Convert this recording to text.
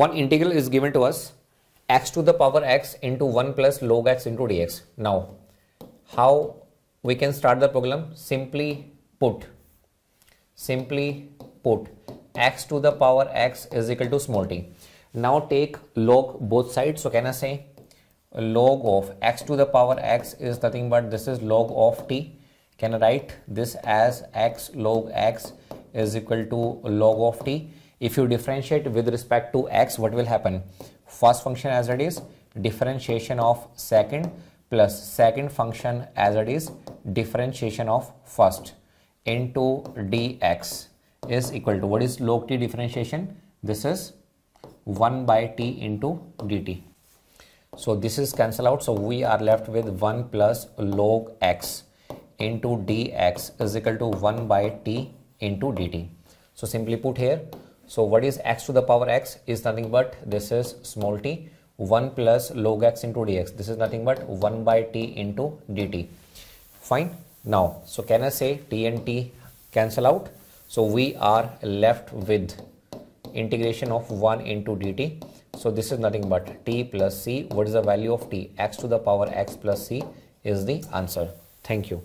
one integral is given to us x to the power x into 1 plus log x into dx. Now, how we can start the problem? Simply put, simply put x to the power x is equal to small t. Now take log both sides. So can I say log of x to the power x is nothing but this is log of t. Can I write this as x log x is equal to log of t? if you differentiate with respect to x what will happen first function as it is differentiation of second plus second function as it is differentiation of first into dx is equal to what is log t differentiation this is 1 by t into dt so this is cancel out so we are left with 1 plus log x into dx is equal to 1 by t into dt so simply put here so what is x to the power x is nothing but this is small t 1 plus log x into dx. This is nothing but 1 by t into dt. Fine. Now, so can I say t and t cancel out? So we are left with integration of 1 into dt. So this is nothing but t plus c. What is the value of t? x to the power x plus c is the answer. Thank you.